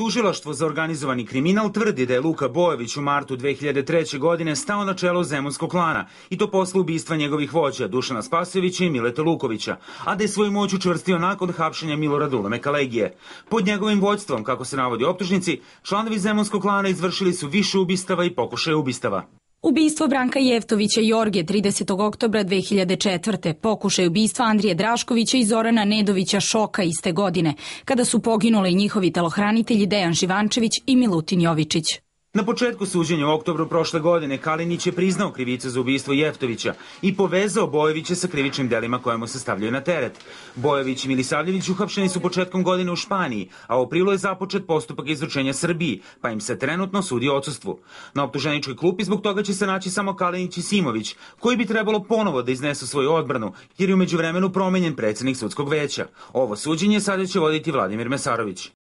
Tužilaštvo za organizovani kriminal tvrdi da je Luka Bojević u martu 2003. godine stao na čelo Zemunskog klana i to posle ubistva njegovih vođa Dušana Spasovića i Mileta Lukovića, a da je svoju moć učvrstio nakon hapšenja Milorada Uleme Kalegije. Pod njegovim vođstvom, kako se navodi optužnici, članovi Zemunskog klana izvršili su više ubistava i pokušaja ubistava. Ubistvo Branka Jevtovića Jorge 30. oktobra 2004. pokušaj ubistva Andrije Draškovića i Zorana Nedovića Šoka iste godine, kada su poginuli njihovi telohranitelji Dejan Živančević i Milutin Jovičić. Na početku suđenja u oktobru prošle godine Kalinić je priznao krivicu za ubistvo Jeftovića i povezao Bojevića sa krivičnim delima koje mu se stavljaju na teret. Bojević i Milisavljević uhapšeni su početkom godine u Španiji, a u aprilu je započet postupak izručenja Srbiji, pa im se trenutno sudi odsustvu. Na optuženičkoj klupi zbog toga će se naći samo Kalinić i Simović, koji bi trebalo ponovo da iznesu svoju odbranu, jer je umeđu vremenu promenjen predsednik sudskog veća. Ovo suđenje sada će voditi Vladimir Mesarović.